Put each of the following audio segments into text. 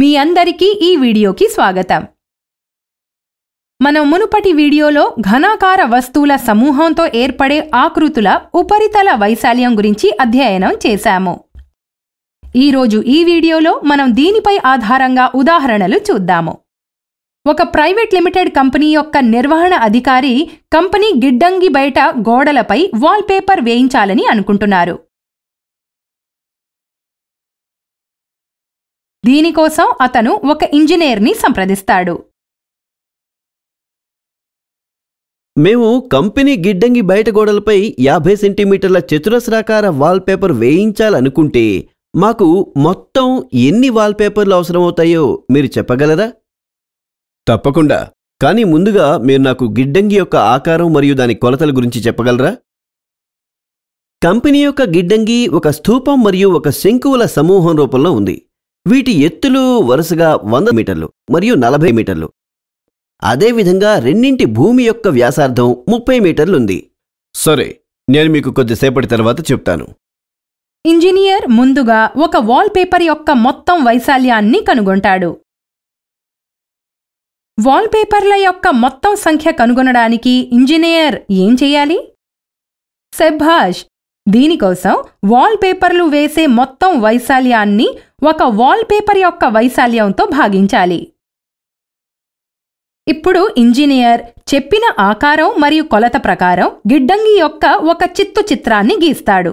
మీ అందరికీ ఈ వీడియోకి స్వాగతం మనం మునుపటి వీడియోలో ఘనాకార వస్తువుల సమూహంతో ఏర్పడే ఆకృతుల ఉపరితల వైశాల్యం గురించి అధ్యయనం చేశాము ఈరోజు ఈ వీడియోలో మనం దీనిపై ఆధారంగా ఉదాహరణలు చూద్దాము ఒక ప్రైవేట్ లిమిటెడ్ కంపెనీ యొక్క నిర్వహణ అధికారి కంపెనీ గిడ్డంగి బయట గోడలపై వాల్పేపర్ వేయించాలని అనుకుంటున్నారు దీనికోసం అతను ఒక ఇంజనీర్ని సంప్రదిస్తాడు మేము కంపెనీ గిడ్డంగి బయట గోడలపై యాభై సెంటీమీటర్ల చతురస్రాకార వాల్పేపర్ వేయించాలనుకుంటే మాకు మొత్తం ఎన్ని వాల్పేపర్లు అవసరమవుతాయో మీరు చెప్పగలరా తప్పకుండా కానీ ముందుగా మీరు నాకు గిడ్డంగి యొక్క ఆకారం మరియు దాని కొలతల గురించి చెప్పగలరా కంపెనీ యొక్క గిడ్డంగి ఒక స్థూపం మరియు ఒక శంకువుల సమూహం రూపంలో ఉంది వీటి ఎత్తులు వరుసగా వంద మీటర్లు మరియు నలభై మీటర్లు అదేవిధంగా రెండింటి భూమి యొక్క వ్యాసార్థం ముప్పై మీటర్లుంది సరే నేను మీకు కొద్దిసేపటి తర్వాత చెప్తాను ఇంజనీర్ ముందుగా ఒక వాల్ పేపర్ యొక్క మొత్తం వైశాల్యాన్ని కనుగొంటాడు వాల్ పేపర్ల యొక్క మొత్తం సంఖ్య కనుగొనడానికి ఇంజనీర్ ఏం చేయాలి సెబ్భాష్ దీనికోసం వాల్ పేపర్లు వేసే మొత్తం వైశాల్యాన్ని ఒక వాల్పేపర్ యొక్క వైశాల్యంతో భాగించాలి ఇప్పుడు ఇంజనీర్ చెప్పిన ఆకారం మరియు కొలత ప్రకారం గిడ్డంగి యొక్క ఒక చిత్తు చిత్రాన్ని గీస్తాడు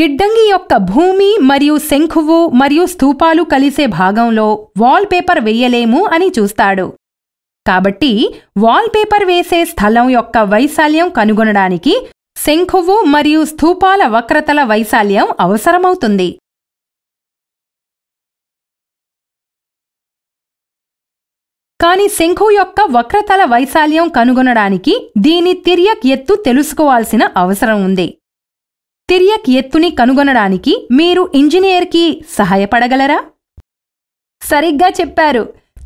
గిడ్డంగి యొక్క భూమి మరియు శంఖువు మరియు స్థూపాలు కలిసే భాగంలో వాల్పేపర్ వేయలేము అని చూస్తాడు కాబట్టి వాల్పేపర్ వేసే స్థలం యొక్క వైశాల్యం కనుగొనడానికి శంఖువు మరియు స్థూపాల వక్రతల వైశాల్యం అవసరమవుతుంది కానీ శంఖు యొక్క వక్రతల వైశాల్యం కనుగొనడానికి దీని తిర్యక్ ఎత్తు తెలుసుకోవాల్సిన అవసరం ఉంది తిర్యక్ ఎత్తుని కనుగొనడానికి మీరు ఇంజనీర్కి సహాయపడగలరా సరిగ్గా చెప్పారు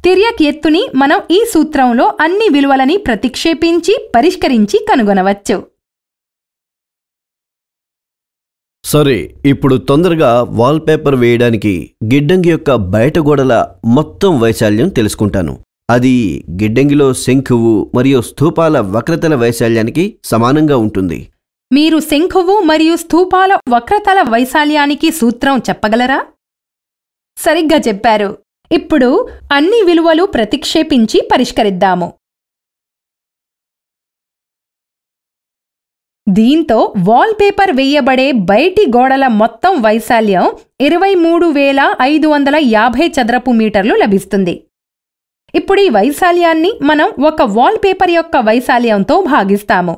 తిర్యక్ ఎత్తుని మనం ఈ సూత్రంలో అన్ని విలువలని ప్రతిక్షేపించి పరిష్కరించి కనుగొనవచ్చు సరే ఇప్పుడు తొందరగా వాల్పేపర్ వేయడానికి గిడ్డంగి యొక్క బయట గోడల మొత్తం వైశాల్యం తెలుసుకుంటాను అది గిడ్డంగిలో శంఖువు మరియు స్థూపాల వక్రతల వైశాల్యానికి సమానంగా ఉంటుంది మీరు శంఖువు మరియు స్థూపాల వక్రతల వైశాల్యానికి సూత్రం చెప్పగలరా సరిగ్గా చెప్పారు ఇప్పుడు అన్ని విలువలు ప్రతిక్షేపించి పరిష్కరిద్దాము దీంతో వాల్పేపర్ వేయబడే బయటి గోడల మొత్తం వైశాల్యం ఇరవై మూడు వేల ఐదు వందల యాభై చదరపు మీటర్లు లభిస్తుంది ఇప్పుడు ఈ వైశాల్యాన్ని మనం ఒక వాల్ పేపర్ యొక్క వైశాల్యంతో భాగిస్తాము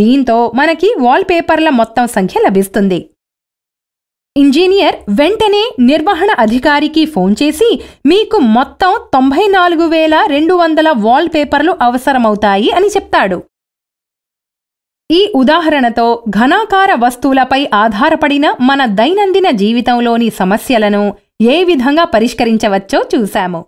దీంతో మనకి వాల్ పేపర్ల మొత్తం సంఖ్య లభిస్తుంది ఇంజనీర్ వెంటనే నిర్వహణ అధికారికి ఫోన్ చేసి మీకు మొత్తం తొంభై నాలుగు వేల రెండు వందల వాల్ పేపర్లు అవసరమవుతాయి అని చెప్తాడు ఈ ఉదాహరణతో ఘనాకార వస్తువులపై ఆధారపడిన మన దైనందిన జీవితంలోని సమస్యలను ఏ విధంగా పరిష్కరించవచ్చో చూశాము